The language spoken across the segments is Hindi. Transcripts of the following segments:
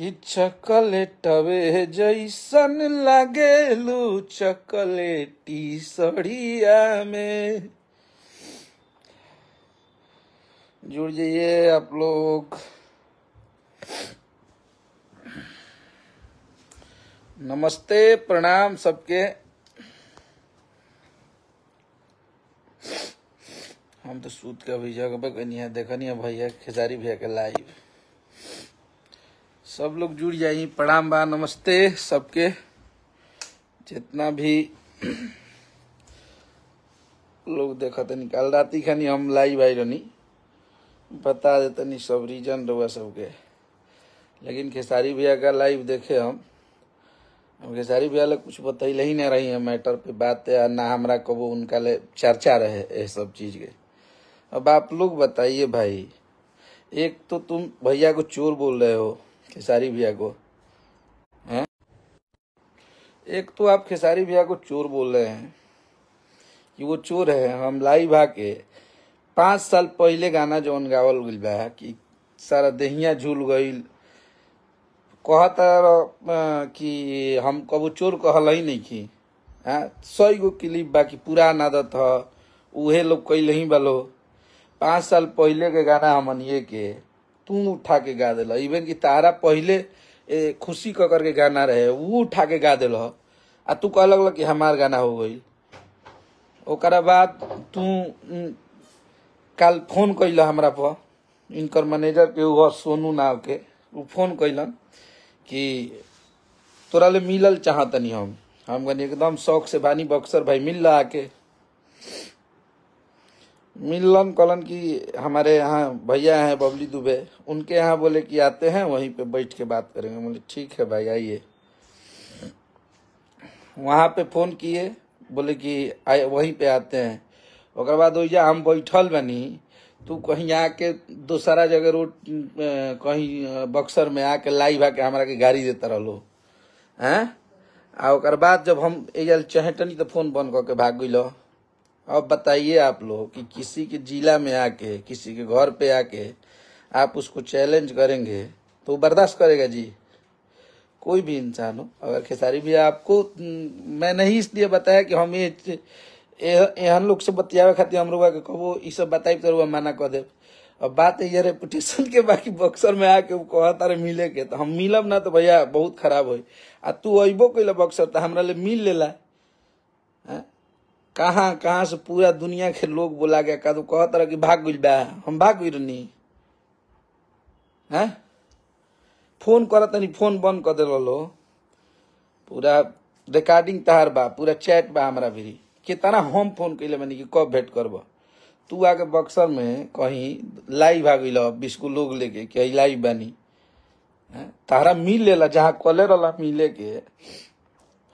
इ चकलेटवे जैसन लगे लगेलू चकलेटी सड़िया में जुड़ जाइए आप लोग नमस्ते प्रणाम सबके हम तो सूत का भैया देखा नहीं है भैया खेसारी भैया के लाइव सब लोग जुड़ जाइए प्रणाम बा नमस्ते सबके जितना भी लोग देखा कल रात खानी हम लाइव भाई रहनी बता देतनी सब रीजन रहुआ सबके लेकिन खेसारी भैया का लाइव देखे हम हम खेसारी भैया लोग कुछ बतैले ही ना रही है मैटर पे बात या ना हमारा कबो उनका ले चर्चा रहे ये सब चीज़ के अब आप लोग बताइए भाई एक तो तुम भैया को चोर बोल रहे हो खेसारी भैया को हैं एक तो आप खेसारी भैया को चोर बोल रहे हैं कि वो चोर है हम लाई भा के पाँच साल पहले गाना जौन गावल गई बा कि सारा दहिया झूल गई कहता कि हम कबो चोर कहल ही नहीं कि सौ गो क्लिप बाकी पूरा पुरान आदत है उहे लोग कैल ही बलो पाँच साल पहले के गाना हम के तू उठा के गा दिल इवन कि तारा पहले ए, खुशी क करके गाना रहे वो उठा के गा दिल आ तू कह लगल कि हमार गाना हो गई ओकरा बाद तू कल फोन कैल हमरा पर इनकर मैनेजर के वह सोनू नाव के वो फोन कैलन कि तोरा ले मिलल चाहतनी हम हम एकदम शौक से बानी बक्सर भाई मिल रहा के मिलन कलन की हमारे यहाँ भैया हैं बबली दुबे उनके यहाँ बोले कि आते हैं वहीं पे बैठ के बात करेंगे बोले ठीक है भाई आइए वहाँ पे फ़ोन किए बोले कि आए वहीं पे आते हैं और बाद भैया हम बैठल बनी तू कहीं आके दूसरा जगह रोड कहीं बक्सर में आके लाइव आके हमारा के गाड़ी देता रहो हैं और बाद जब हम एजल चहटनी तो फोन बंद करके भाग गई अब बताइए आप लोग कि किसी के जिला में आके किसी के घर पे आके आप उसको चैलेंज करेंगे तो बर्दाश्त करेगा जी कोई भी इंसान हो अगर खेसारी भी आपको मैं नहीं इसलिए बताया कि हम ये एहन लोग से बतियावे खातिर हम लोग कहो ये सब बताई तो मना कर दे अब बात है ये रेपुटेशन के बाकी बक्सर में आके वो कह मिले के तो हम मिलब ना तो भैया बहुत खराब हो आ तू अबो कैला बक्सर तो हमारा मिल लेला हाँ? कहाँ कहाँ से पूरा दुनिया के लोग बोला गया का तो कह तरह की भाग गुज बा हम भाग गुजरनी है फोन कर फोन बंद कर दिल लो पूरा रिकॉर्डिंग तहार बा पूरा चैट बा हमारा भी कितना हम फोन कैले मानी कि कब भेंट करब तू आके बक्सर में कहीं लाइव आ गई बिस्कु लोग लेके कि लाइव बानी तारा मिल ले जहाँ कॉले रहा मिले के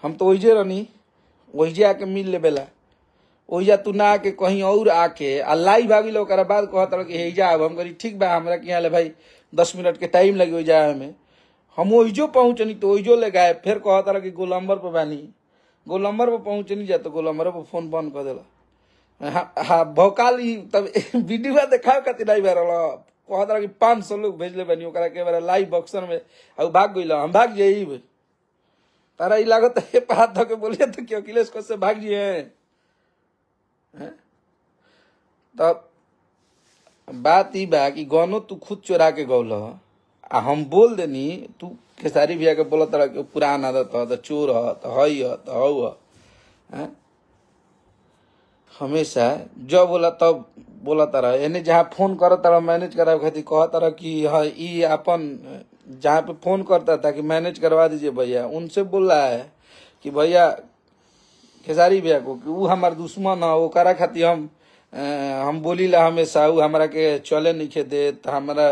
हम तो वही रहनी वही आके मिल लेबेला ओहिजा तू ना के कहीं और आके लाई भाभी लोग बाद कहत रहो कि अब हम ठीक बा हमारा कि यहाँ भाई दस मिनट के टाइम लगे जाए में हम ओहिजो पहुँचनी तो ओहिजो ले गए फिर कहत रहे कि गोलम्बर पर बानी गोलम्बर पर पहुँचनी जा तो गोलम्बर पर फोन बंद कर दिला हाँ हा, भौकाल तब वीडियो देखा खातिर नहीं भर कहत रहा कि पाँच सौ लोग भेजले बनी के बार लाइव बक्सर में अब भाग गई हम भाग जाइब तारा ये लागत पात धके बोलिए तो क्यों अखिलेश कौश से भाग जाइए तब बात ई बा कि गनो तू खुद चोरा के गौल आ हम बोल देनी तू खेसारी भैया के बोल तरह के पुरान आदत हो तो चोर ह तो हई ह तो हमेशा जब बोला तब बोला तरह यानी जहाँ फोन करो तरह मैनेज करा खाती कह तरह कि ई अपन जहाँ पे फोन करता था कि मैनेज करवा दीजिए भैया उनसे बोल रहा है कि भैया खेसारी भैया को कि हमारे हमार दुश्मन है करा खातिर हम हम बोली ला हमेशा वो हमारा के चले नहीं देत हमारा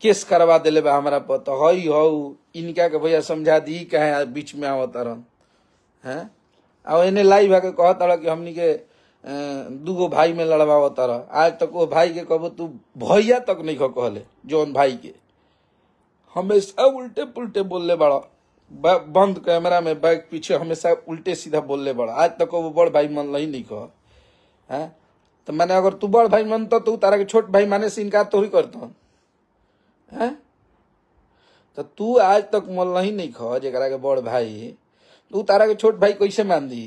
केस करवा दिले बा हमारा पर तो हई हऊ इनका के भैया समझा दी कहे बीच में आवत रहन हैं और इन्हें लाई भाग कहता तड़ कि हमनी के दूगो भाई में लड़वाव तरह आज तक वो भाई के कहो तू भैया तक नहीं कहले जौन भाई के हमेशा उल्टे पुल्टे बोलले बड़ा बंद कैमरा में बैग पीछे हमेशा उल्टे सीधा बोलने बड़ा आज तक वो बड़ भाई मन ही नहीं कह तो मैंने अगर तू बड़ भाई मन तो तू तारा के छोट भाई माने से इनकार तो ही करत तो तू आज तक मन ही नहीं खा जरा के बड़ भाई तू तारा के छोट भाई कैसे मान दी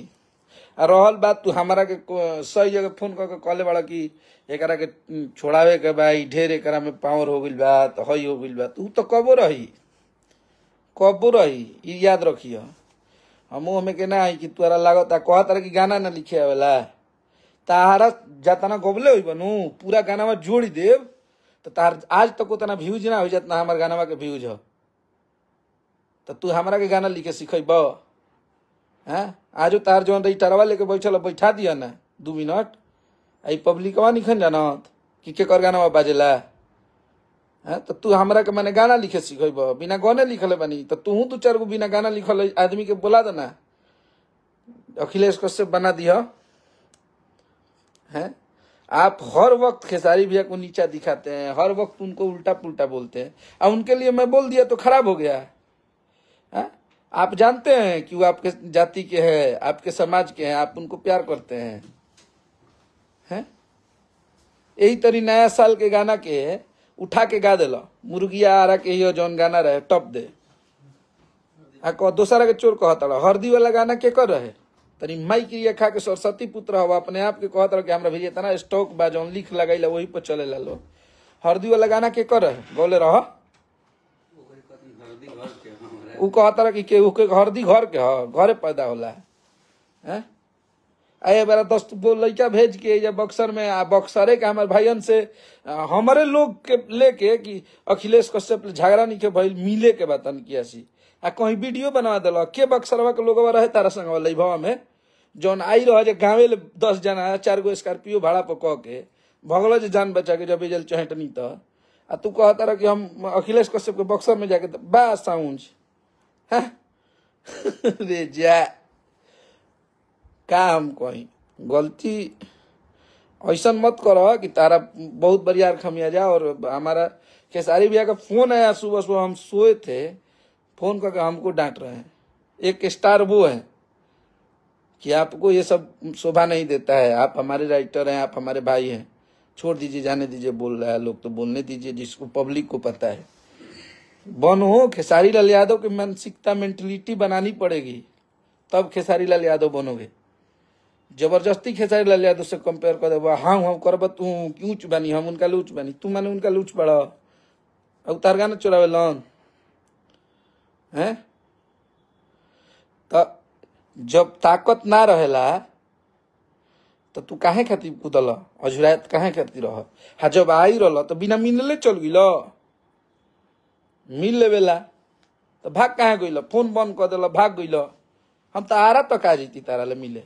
आ रहल बात तू हमारा के सही जगह फोन करके कहले बड़ा कि एक के छोड़ावे के भाई ढेर एक में पावर हो गई बात तो हई हो गई बात तू तो कबो रही कबूर रही याद रखियो हमू हमें के ना आई कि तुहरा लागता कहा तारा कि गाना ना लिखे वाला तारा जाताना गबले हो नु पूरा गाना में जोड़ देव तो तार आज तक उतना व्यूज ना हो जात ना हमारे गाना के व्यूज हो तो तू हमारा के गाना लिखे सीखेब हैं आज तार जो रही टरवा लेके बैठल बैठा दिया ना दू मिनट आई पब्लिकवा निखन जानत कि केकर गाना बाजेला हाँ, तो तू हमरा के मैंने गाना लिखे सीखेब बिना गाने लिखल बनी तो तू दू चार गो बिना गाना लिखल आदमी के बोला देना अखिलेश कश्य बना दिया है आप हर वक्त खेसारी भैया को नीचा दिखाते हैं हर वक्त उनको उल्टा पुल्टा बोलते हैं और उनके लिए मैं बोल दिया तो खराब हो गया है हाँ? आप जानते हैं कि वो आपके जाति के हैं आपके समाज के हैं आप उनको प्यार करते हैं हैं यही तरी नया साल के गाना के उठा के गा दिल मुर्गिया आरा के हियो जौन गाना रहे टप दे आ कह के चोर कहता हरदी वाला गाना के कर रहे तनी माई क्रिया खा के सरस्वती पुत्र हवा अपने आप के कहता कि भैया इतना स्टॉक बा जौन लिख लगाइला वही पर चले ला लो हरदी वाला गाना के कर रहे बोले रह उ कहता कि हरदी घर के हर घरे पैदा होला है आए मेरा दस लड़का भेज के या बक्सर में आ बक्सरे के हमारे भाईन से हमारे लोग के लेके कि अखिलेश कश्यप झगड़ा नहीं के भइल मिले के बतन कियासी आ कहीं वीडियो बनवा दिल के बक्सरवा के लोग रहे तारा संग लैभवा में जौन आई रह जे गाँवे दस जना चार गो स्कॉर्पियो भाड़ा पर कह के भगल जे जान बचा के जब बेजल चहटनी तो आ तू कहता रहा कि हम अखिलेश कश्यप के बक्सर में जाके बा साउंज हाँ रे जा का हम कही गलती ऐसा मत करो कि तारा बहुत बढ़िया खमिया खमियाजा और हमारा खेसारी भैया का फोन आया सुबह सुबह हम सोए थे फोन करके हमको डांट रहे हैं एक स्टार वो है कि आपको ये सब शोभा नहीं देता है आप हमारे राइटर हैं आप हमारे भाई हैं छोड़ दीजिए जाने दीजिए बोल रहा है लोग तो बोलने दीजिए जिसको पब्लिक को पता है बन हो खेसारी लाल यादव की मानसिकता मेंटलिटी बनानी पड़ेगी तब खेसारी लाल यादव बनोगे जबरदस्ती खेसारी लाल यादव से कंपेयर कर देवा हाँ हाँ करब तू उच बानी हम उनका लूच बनी तू मैंने उनका लूच बड़ा अब तारगा ना चुरावे लन है तो जब ताकत ना रहेला तो तू काहे खातिर कूदल अझुरात कहे खातिर रह हाँ जब आई रह तो बिना मिलले चल गई मिल लेवेला तो भाग कहे गई फोन बंद कर दिल भाग गई हम तो आरा तक तो आ जीती तारा ले मिले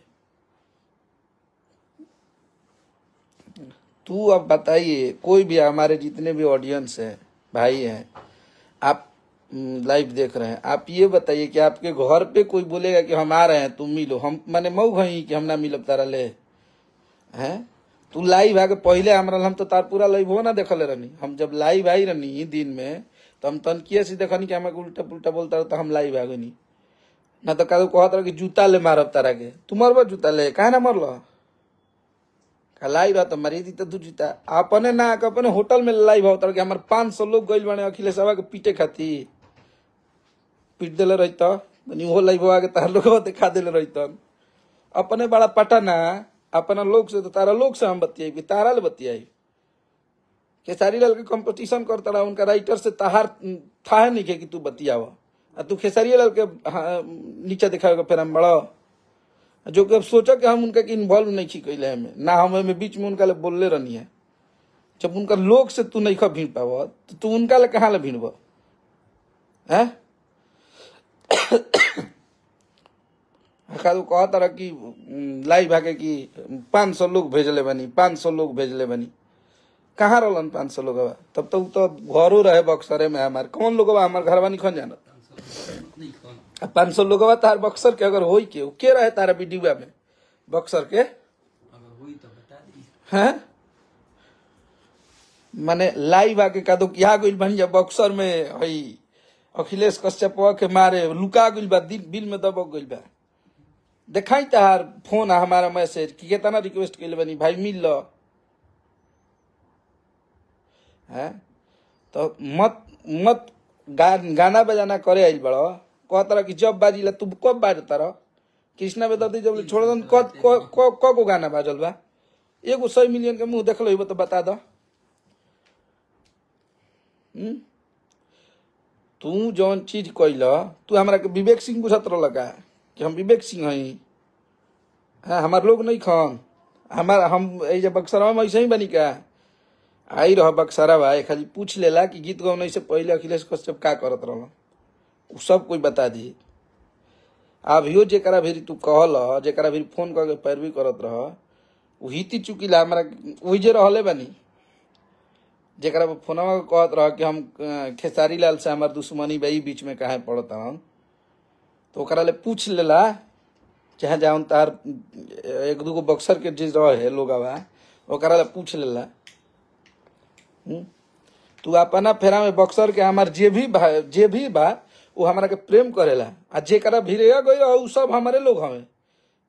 तू अब बताइए कोई भी हमारे जितने भी ऑडियंस हैं भाई हैं आप लाइव हम्म, देख रहे हैं आप ये बताइए कि आपके घर पे कोई बोलेगा कि हम आ रहे हैं तुम मिलो हम मैंने मऊ गई कि हम ना मिलब तारा ले हैं तू लाइव आके पहले हमारा हम तो तार पूरा लाइव हो ना ले रहनी हम जब लाइव आई रहनी दिन में तो हम तनकिया से देखनी कि हमारे उल्टा पुलटा बोलता तो हम लाइव आ गई ना तो कहते रह कि जूता ले मारब तारा के तू मरबा जूता ले कहे ना मरल लाइव बा तो मर्यादी तो जीता अपने ना के अपने होटल में लाइव हो तड़के हमारे पाँच सौ लोग गई बने अखिलेश बाबा के पीटे खाती पीट दिले रही तो न्यूहो लाइव बाबा के तार लोग दिखा दिले रही तो अपने बड़ा पटा ना अपना लोग से तो तारा लोग से हम बतियाई तारा ले बतियाई खेसारी लाल के कंपटीशन करता रहा उनका राइटर से तहार था नहीं कि तू बतियावा तू खेसारी लाल के हाँ, नीचे दिखाएगा फिर हम बड़ा जो कि अब सोचा कि हम उनका इन्वॉल्व नहीं छी कैले में ना हम हमें बीच में उनका बोलले रहनी है जब उनका लोग से तू नहीं खा भीड़ पाव तो तू उनका ले कहाँ ले भीड़ब है खाद कहा कि लाई भागे कि पाँच सौ लोग भेजले बनी पाँच सौ लोग भेजले बनी कहाँ रहन पाँच सौ लोग तब तक तो, तो घरों रहे बक्सरे में हमारे कौन लोग हमारे घर नहीं खन जाना पांच सौ लोग बक्सर के अगर होई के के रहे तारा बीडीवा में बक्सर के हैं तो हाँ? माने लाइव आके का तो क्या गुल बन जा बक्सर में हई अखिलेश कश्यप के मारे लुका गुल बा बिल में दबक गुल बा देखाई तहार तो फोन आ हमारा मैसेज कि कितना रिक्वेस्ट कर बनी भाई मिल लो है हाँ? तो मत मत गा, गाना बजाना करे आई बड़ा कहतार कि जब बाजी ला तू कब बाजतार कृष्णा बेदर्दी जब छोड़ क गो गाना बाजल बा एगो सौ मिलियन के मुंह देखल हो तो बता दो हम्म? तू जौन चीज कैल तू हमारा विवेक सिंह बुझत रह लगा कि हम विवेक सिंह हई हाँ हमार लोग नहीं खन हमार हम ये बक्सरा में ऐसे ही बनी का आई रह बक्सरा खाली पूछ लेला कि गीत गौन से पहले अखिलेश कश्यप का करत रहा सब कुछ बता दी अभियो जरा भी तू कहल जरा भी फोन करके पैरवी करत रह वही ती चुकीला हमारा वही जे रहले बनी जरा फोनवा कहत रह कि हम अं, खेसारी लाल से हमार दुश्मनी बी बीच में काहे पड़त हम तो ले पूछ लेला चाहे जा तार एक दूगो बक्सर के जे रहे लोग पूछ लेला तू अपना फेरा में बक्सर के हमार जे भी जे भी बा वो हमारा के प्रेम करेला आ जरा भिरेगा गई रह सब हमारे लोग हमें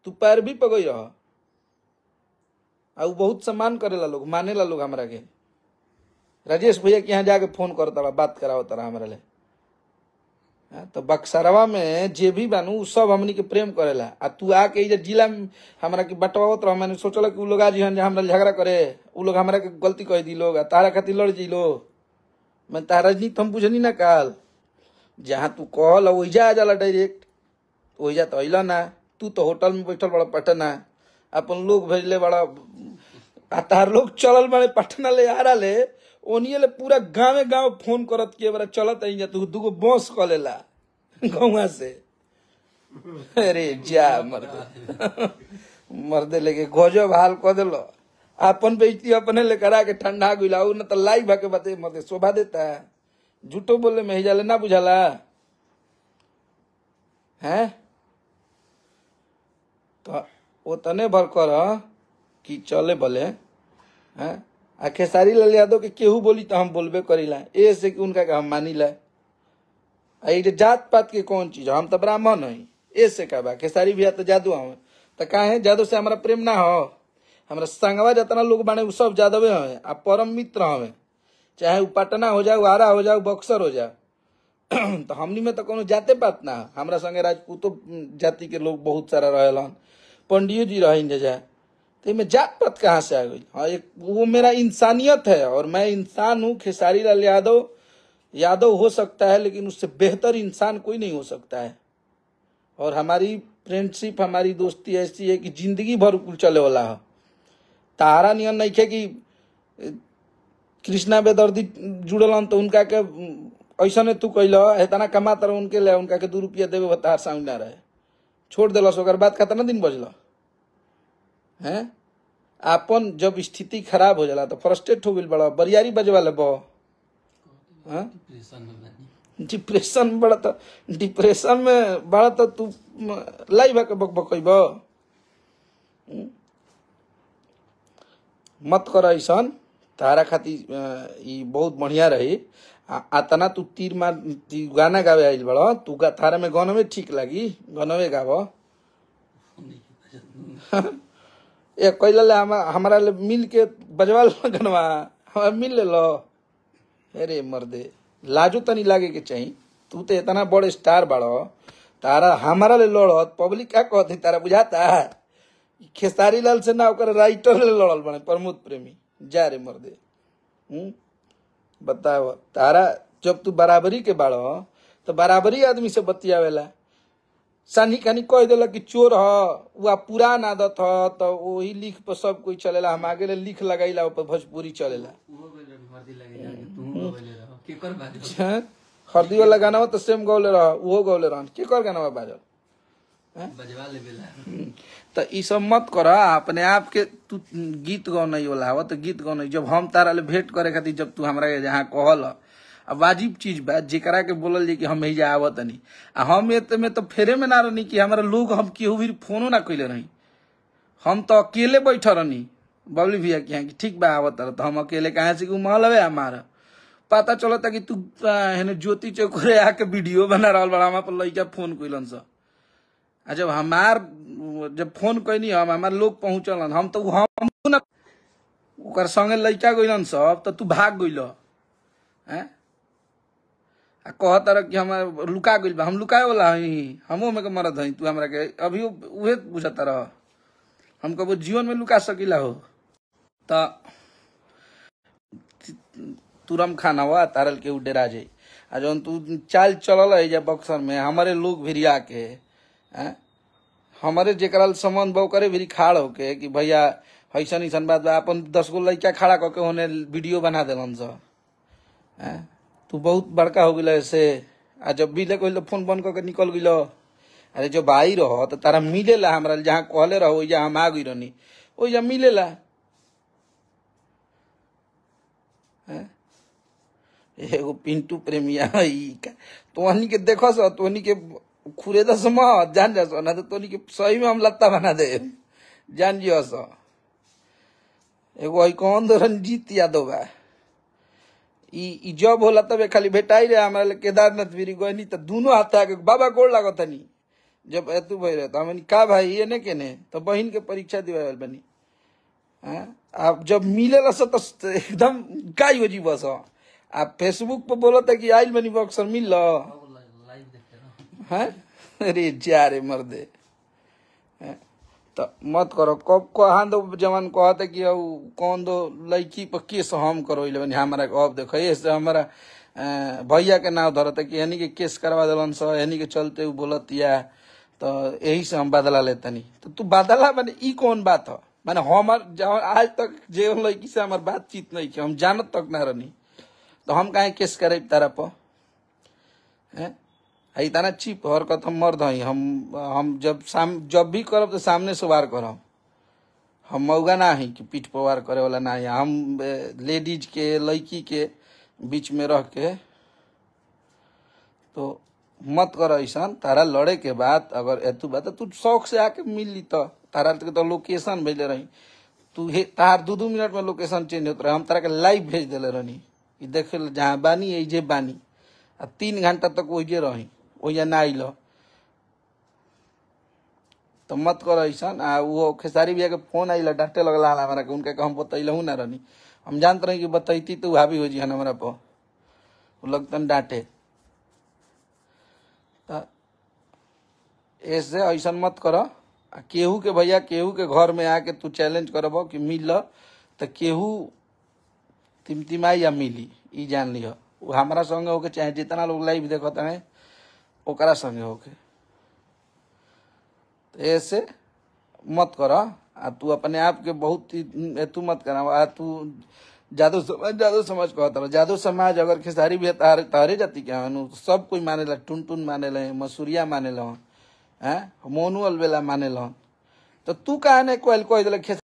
तू पैर भी पगई रह आ बहुत सम्मान करेला लोग मानेला लोग हमारा के राजेश भैया के यहाँ जाके फोन करता बा बात कराओ तारा हमारा ले तो बक्सरवा में जे भी बानू उ सब हमनी के प्रेम करेला आ तू आके इधर जिला में हमारा के बटवावत रह मैंने सोचल कि लोग आज हमारा झगड़ा करे उ लोग हमारा के गलती कह दी लोग आ तारा खातिर लड़ जी लो मैं तारा जी तो हम बुझनी ना काल जहाँ तू कहल वहीजा आ जाला डायरेक्ट वहीजा तो अल ना तू तो होटल में बैठल बड़ा पटना अपन लोग भेजले बड़ा तार लोग चलल बड़े पटना ले आ रहा ले ओनिए ले पूरा गाँव गाँव फोन करत के बड़ा चलत आई जा तू दूगो बस कह लेला गौवा से अरे जा मर्द मर्दे लेके गजब हाल कह दिल अपन बेचती अपने ले करा के ठंडा गुलाऊ न तो लाई भाके बते मर्दे शोभा देता है झूठो बोले में जाला ना बुझाला है तो वो तने तो भर कर कि चले बोले हैं आ खेसारी लाल यादव के केहू बोली तो हम बोलबे करीला ए से कि उनका का हम मानी ला आई जात पात के कौन चीज हम तो ब्राह्मण हई ए से बा खेसारी भैया तो जादू हम तो का है जादू से हमारा प्रेम ना हो हमारा संगवा जितना लोग बने वो सब जादवे हमें आ परम मित्र हमें चाहे वो पटना हो जाओ आरा हो जाओ बक्सर हो जाओ तो हमनी में तो कोनो जाते पात ना हमारा संगे राजपूतो जाति के लोग बहुत सारा रहलन पंडियो जी रह जा तो मैं जात पात कहाँ से आ गई हाँ एक वो मेरा इंसानियत है और मैं इंसान हूँ खेसारी लाल यादव यादव हो सकता है लेकिन उससे बेहतर इंसान कोई नहीं हो सकता है और हमारी फ्रेंडशिप हमारी दोस्ती ऐसी है कि जिंदगी भर कुल चले वाला है तारा नियन नहीं है कि कृष्णा बेदर्दी जुड़लन तो उनका के ऐसा तू कैल इतना कमा तर उनके ले उनका के दू रुपया देवे बतार साउंड ना रहे छोड़ दिलस बात कतना दिन बजल हैं अपन जब स्थिति खराब हो जाला तो फ्रस्ट्रेट हो गई बड़ा बरियारी बजवा ले डिप्रेशन बड़ा तो डिप्रेशन में बड़ा तो तू लाइव के बक बक मत कर ऐसा तारा खातिर बहुत बढ़िया रही आतना तू तीर मार ती गाना गावे आइल बड़ो तू गा थारे में में ठीक लगी में गावो ये कोई लल हम, हमारा ले मिल के बजवा गनवा हम मिल ले लो अरे मर्दे लाजो तनी लागे के चाहिए तू तो इतना बड़ स्टार बड़ो तारा हमारा ले लड़त पब्लिक क्या कहती तारा बुझाता खेसारी लाल से ना राइटर ले लड़ल बने प्रमोद प्रेमी जा रे मर्दे हम्म बताओ तारा जब तू बराबरी के बाड़ तो बराबरी आदमी से बतियावेला सानी खानी कह दिल कि चोर ह वह पुरान आदत ह तो वही लिख पर सब कोई चलेला हम आगे लिख लगाइला पर भोजपुरी चलेला हरदी वाला गाना हो तो सेम गौले रह गौले रहन के कर गाना बाजल तो ई सब मत कर अपने आप के तू गीत गौन वाला हवा तो गीत गौन जब हम तारा ले भेंट करे खातिर जब तू हमारा जहाँ कहल अब वाजिब चीज बा जरा के बोल जी कि हम ही जाव तनी आ हम एत में तो फेरे में ना रहनी कि हमारा लोग हम केहू भी फोनो ना कैले रही हम तो अकेले बैठल रहनी बबली भैया कि हाँ कि ठीक बा आवत तो हम अकेले कहाँ से महल हवे पता चलता कि तू है ज्योति चौक आके वीडियो बना रहा बड़ा अपन लैका फोन कैलन सर जब हमार जब फोन कैनी हम हमार लोग पहुंचल हम तो हम न संगे लड़का गइलन सब तो तू भाग गइल आ कह तर कि हम लुका गइल बा हम लुका वाला हई हमो में के मरद हई तू हमरा के अभी उहे बुझत रह हम कबो जीवन में लुका सकिला हो तो तुरम खाना हुआ तारल के उ डेरा जे आ जौन तू चाल चलल है जब बक्सर में हमारे लोग भिरिया के आ? हमारे जरा सम्मान बहु करे भी खाड़ होके कि भैया ऐसा ऐसा बात बा अपन दस गो लड़का खड़ा करके होने वीडियो बना दिलन स तू बहुत बड़का हो गया से आ जब भी लगे तो फोन बंद करके निकल गलो अरे जब आई रह तो तारा मिलेला हमारा जहाँ कहले रहो वही हम आ गई रहनी वही मिलेला एगो पिंटू प्रेमिया तोहनी के देख सो के खुरे दस जान जा ना तो तोनी के सही में हम लत्ता बना दे जान जी अस एगो कौन धरन रंजीत यादव बा ई जब होला तबे खाली भेटाई रहे हमारे केदारनाथ बिरी गोनी तो दोनों हाथ आके बाबा गोड़ लागत तनी जब एतु भाई रहे तो का भाई ये ने के तो बहन के परीक्षा दिवा बनी आप जब मिले रस तो एकदम गाय हो जी बस आप फेसबुक पर बोलो था कि आइल बनी बॉक्सर मिल लो है अरे चारे मर्दे तो मत करो कब कहा दो तो जवान कहते कि कौन दो लड़की पर केस हम करो इले हमारा अब देखो ऐसे हमारा भैया के नाव धरत कि यानी के केस करवा दिलन सर यानी के चलते ऊ बोलत या तो यही से हम बदला लेतनी तो तू बदला मैंने ई कौन बात है मैंने हमार आज तक जे लड़की से हमार बातचीत नहीं की हम जानत तक ना रहनी तो हम कहीं केस करे तारा पर इतना चिप हरकत हम मर्द हई हम हम जब साम जब भी करब तो सामने से वार करब हम मऊगा ना हई कि पीठ पर वार करे वाला ना हम लेडीज के लड़की के बीच में रह के तो मत कर ऐसा तारा लड़े के बाद अगर एतु बात तो तू शौक से आके मिल ली तो तारा तो लोकेशन भेज ले रही तू हे तार दू दू मिनट में लोकेशन चेंज होते रहे हम तारा के लाइव भेज दिले रही देखे जहाँ बानी ऐजे बानी आ तीन घंटा तक वही रही ओइनाइलो तो मत कर ऐसा आ वो खेसारी भैया के फोन आइल डांटे लगला हमारा के उनके हम बतैलहू ना रहनी हम जानते रही कि बतैती तो हावी हो जी हमारा पर वो लगतन डांटे तो ऐसे ऐसा मत कर केहू के भैया केहू के घर में आके तू चैलेंज करब कि मिल तो केहू तिमतिमाई या मिली ई जान लिह हमारा संगे होके चाहे जितना लोग लाइव देखता है ओकरा संगे होके तो ऐसे मत कर आ तू अपने आप के बहुत ही तू मत कर आ तू जादू समाज जादू समाज कहता रहा जादू समाज अगर खेसारी भी तारे तारे जाति के नु सब कोई माने ला टुन टुन माने ला मसूरिया माने ला हैं मोनू अलबेला माने ला तो तू कहने कोई कोई दिल